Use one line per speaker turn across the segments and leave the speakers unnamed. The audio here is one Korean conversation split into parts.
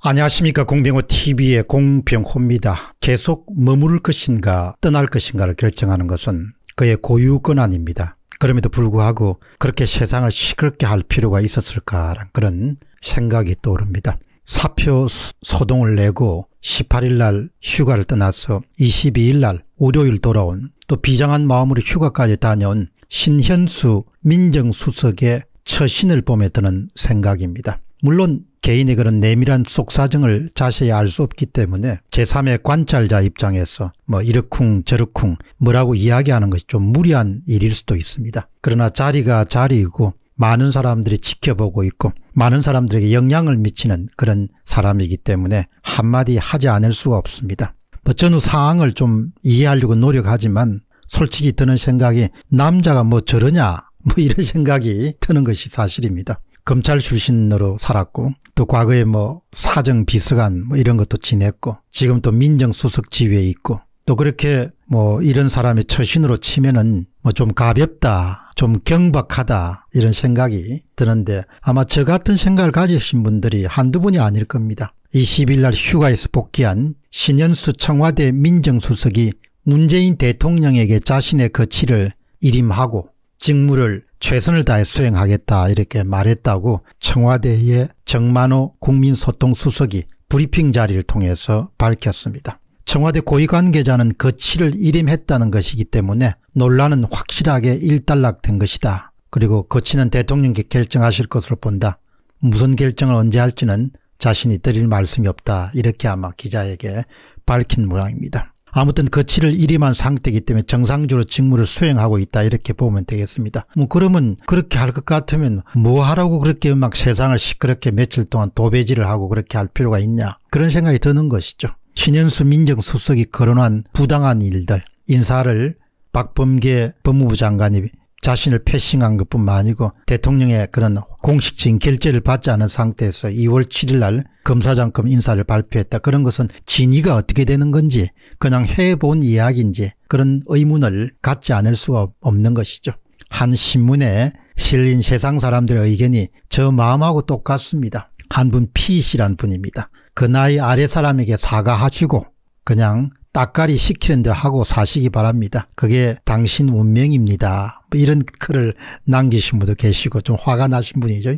안녕하십니까 공병호TV의 공병호입니다. 계속 머무를 것인가 떠날 것인가를 결정하는 것은 그의 고유 권한입니다. 그럼에도 불구하고 그렇게 세상을 시끄럽게 할 필요가 있었을까라는 그런 생각이 떠오릅니다. 사표 소동을 내고 18일 날 휴가를 떠나서 22일 날 월요일 돌아온 또 비장한 마음으로 휴가까지 다녀온 신현수 민정수석의 처신을 보며 드는 생각입니다. 물론 개인의 그런 내밀한 속사정을 자세히 알 수 없기 때문에 제3의 관찰자 입장에서 뭐 이렇쿵 저렇쿵 뭐라고 이야기하는 것이 좀 무리한 일일 수도 있습니다. 그러나 자리가 자리이고 많은 사람들이 지켜보고 있고 많은 사람들에게 영향을 미치는 그런 사람이기 때문에 한마디 하지 않을 수가 없습니다. 뭐 전후 상황을 좀 이해하려고 노력하지만 솔직히 드는 생각이 남자가 뭐 저러냐 뭐 이런 생각이 드는 것이 사실입니다. 검찰 출신으로 살았고 또 과거에 뭐 사정 비서관 뭐 이런 것도 지냈고 지금 또 민정수석 지위에 있고 또 그렇게 뭐 이런 사람의 처신으로 치면은 뭐 좀 가볍다 좀 경박하다 이런 생각이 드는데 아마 저 같은 생각을 가지신 분들이 한두 분이 아닐 겁니다. 20일 날 휴가에서 복귀한 신현수 청와대 민정수석이 문재인 대통령에게 자신의 거취를 이임하고 직무를 최선을 다해 수행하겠다 이렇게 말했다고 청와대의 정만호 국민소통수석이 브리핑 자리를 통해서 밝혔습니다. 청와대 고위 관계자는 거치를 그 일임했다는 것이기 때문에 논란은 확실하게 일단락된 것이다. 그리고 거치는 그 대통령께 결정하실 것으로 본다. 무슨 결정을 언제 할지는 자신이 드릴 말씀이 없다. 이렇게 아마 기자에게 밝힌 모양입니다. 아무튼 그치를 일임한 상태이기 때문에 정상적으로 직무를 수행하고 있다 이렇게 보면 되겠습니다. 뭐 그러면 그렇게 할 것 같으면 뭐 하라고 그렇게 막 세상을 시끄럽게 며칠 동안 도배질을 하고 그렇게 할 필요가 있냐 그런 생각이 드는 것이죠. 신현수 민정수석이 거론한 부당한 일들 인사를 박범계 법무부 장관이 자신을 패싱한 것뿐만 아니고 대통령의 그런 공식적인 결재를 받지 않은 상태에서 2월 7일 날 검사장급 인사를 발표했다. 그런 것은 진위가 어떻게 되는 건지 그냥 해본 이야기인지 그런 의문을 갖지 않을 수가 없는 것이죠. 한 신문에 실린 세상 사람들의 의견이 저 마음하고 똑같습니다. 한 분 피씨란 분입니다. 그 나이 아래 사람에게 사과하시고 그냥 딱가리 시키는 데 하고 사시기 바랍니다. 그게 당신 운명입니다. 뭐 이런 글을 남기신 분도 계시고 좀 화가 나신 분이죠.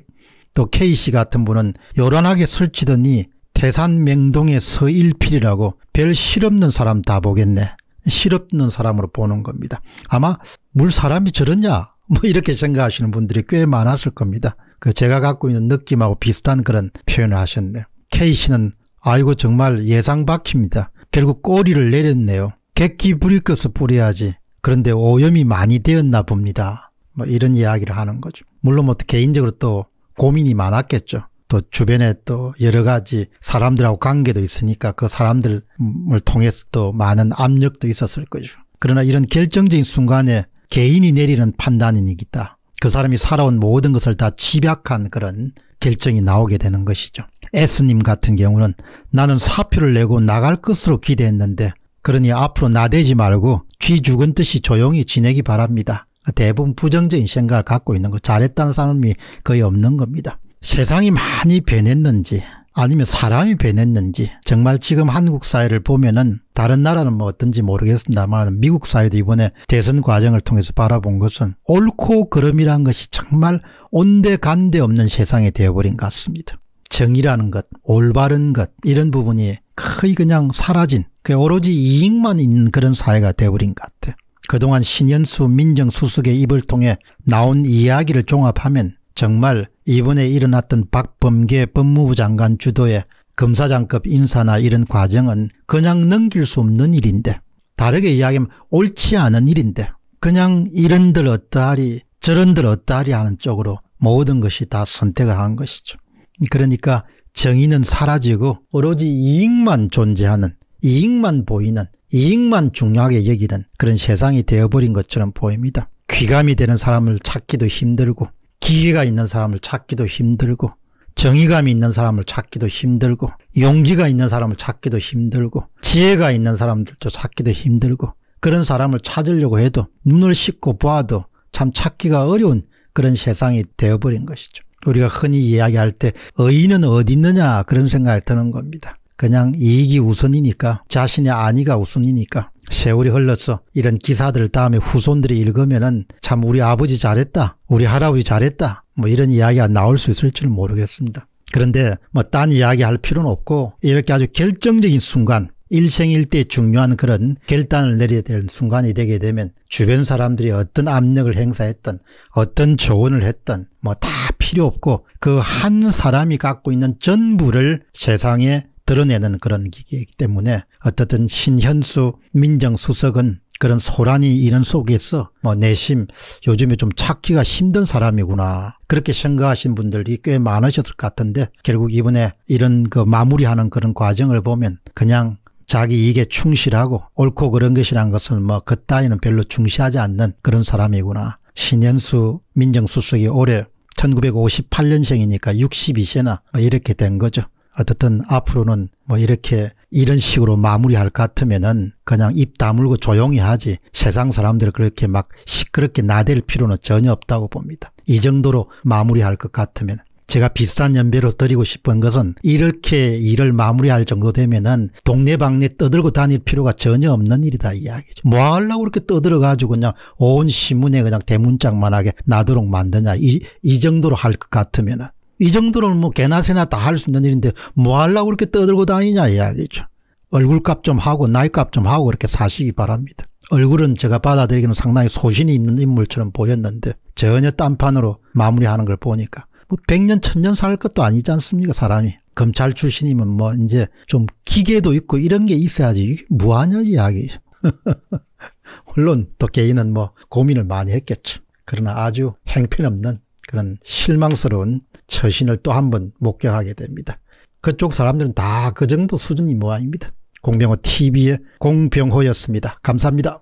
또 K씨 같은 분은 요란하게 설치더니 대산 맹동의 서일필이라고 별 실없는 사람 다 보겠네. 실없는 사람으로 보는 겁니다. 아마 물 사람이 저러냐 뭐 이렇게 생각하시는 분들이 꽤 많았을 겁니다. 그 제가 갖고 있는 느낌하고 비슷한 그런 표현을 하셨네요. K씨는 아이고 정말 예상 박힙니다. 결국 꼬리를 내렸네요. 객기 브리커스 뿌려야지. 그런데 오염이 많이 되었나 봅니다. 뭐 이런 이야기를 하는 거죠. 물론 뭐 개인적으로 또 고민이 많았겠죠. 또 주변에 또 여러 가지 사람들하고 관계도 있으니까 그 사람들을 통해서 또 많은 압력도 있었을 거죠. 그러나 이런 결정적인 순간에 개인이 내리는 판단이니다그 사람이 살아온 모든 것을 다 집약한 그런 결정이 나오게 되는 것이죠. S님 같은 경우는 나는 사표를 내고 나갈 것으로 기대했는데 그러니 앞으로 나대지 말고 쥐 죽은 듯이 조용히 지내기 바랍니다. 대부분 부정적인 생각을 갖고 있는 거 잘했다는 사람이 거의 없는 겁니다. 세상이 많이 변했는지 아니면 사람이 변했는지 정말 지금 한국 사회를 보면은 다른 나라는 뭐 어떤지 모르겠습니다만 미국 사회도 이번에 대선 과정을 통해서 바라본 것은 옳고 그름이란 것이 정말 온데간데 없는 세상이 되어버린 것 같습니다. 정의라는 것, 올바른 것 이런 부분이 거의 그냥 사라진 그 오로지 이익만 있는 그런 사회가 되어버린 것 같아요. 그동안 신현수 민정수석의 입을 통해 나온 이야기를 종합하면 정말 이번에 일어났던 박범계 법무부 장관 주도의 검사장급 인사나 이런 과정은 그냥 넘길 수 없는 일인데 다르게 이야기하면 옳지 않은 일인데 그냥 이런들 어떠하리 저런들 어떠하리 하는 쪽으로 모든 것이 다 선택을 하 것이죠. 그러니까 정의는 사라지고 오로지 이익만 존재하는 이익만 보이는 이익만 중요하게 여기는 그런 세상이 되어버린 것처럼 보입니다. 귀감이 되는 사람을 찾기도 힘들고 기계가 있는 사람을 찾기도 힘들고 정의감이 있는 사람을 찾기도 힘들고 용기가 있는 사람을 찾기도 힘들고 지혜가 있는 사람들도 찾기도 힘들고 그런 사람을 찾으려고 해도 눈을 씻고 보아도 참 찾기가 어려운 그런 세상이 되어버린 것이죠. 우리가 흔히 이야기할 때 의인은 어디 있느냐 그런 생각을 드는 겁니다. 그냥 이익이 우선이니까 자신의 안위가 우선이니까 세월이 흘렀어 이런 기사들 다음에 후손들이 읽으면은 참 우리 아버지 잘했다 우리 할아버지 잘했다 뭐 이런 이야기가 나올 수 있을 줄 모르겠습니다. 그런데 뭐 딴 이야기 할 필요는 없고 이렇게 아주 결정적인 순간 일생일대 중요한 그런 결단을 내려야 되는 순간이 되게 되면 주변 사람들이 어떤 압력을 행사했던 어떤 조언을 했던 뭐다 필요 없고 그 한 사람이 갖고 있는 전부를 세상에 드러내는 그런 기기이기 때문에 어떻든 신현수 민정수석은 그런 소란이 이런 속에서 뭐 내심 요즘에 좀 찾기가 힘든 사람이구나 그렇게 생각하신 분들이 꽤 많으셨을 것 같은데 결국 이번에 이런 그 마무리하는 그런 과정을 보면 그냥 자기 이게 충실하고 옳고 그런 것이란 것을 뭐 그따위는 별로 중시하지 않는 그런 사람이구나. 신현수 민정수석이 올해 1958년생이니까 62세나 뭐 이렇게 된 거죠. 어떻든 앞으로는 뭐 이렇게 이런 식으로 마무리할 것 같으면은 그냥 입 다물고 조용히 하지 세상 사람들 그렇게 막 시끄럽게 나댈 필요는 전혀 없다고 봅니다. 이 정도로 마무리할 것 같으면 제가 비슷한 연배로 드리고 싶은 것은 이렇게 일을 마무리할 정도 되면은 동네방네 떠들고 다닐 필요가 전혀 없는 일이다 이야기죠. 뭐 하려고 그렇게 떠들어 가지고 그냥 온 신문에 그냥 대문짝만하게 나도록 만드냐 이, 이 정도로 할 것 같으면은 이 정도로는 뭐 개나 새나 다 할 수 있는 일인데 뭐 하려고 그렇게 떠들고 다니냐 이야기죠. 얼굴값 좀 하고 나이값 좀 하고 그렇게 사시기 바랍니다. 얼굴은 제가 받아들이기는 상당히 소신이 있는 인물처럼 보였는데 전혀 딴판으로 마무리하는 걸 보니까 뭐 100년, 1000년 살 것도 아니지 않습니까, 사람이. 검찰 출신이면 뭐 이제 좀 기계도 있고 이런 게 있어야지. 이게 뭐하냐, 이야기. 물론 또 개인은 뭐 고민을 많이 했겠죠. 그러나 아주 행편없는 그런 실망스러운 처신을 또 한 번 목격하게 됩니다. 그쪽 사람들은 다 그 정도 수준이 모양입니다. 공병호 TV의 공병호였습니다. 감사합니다.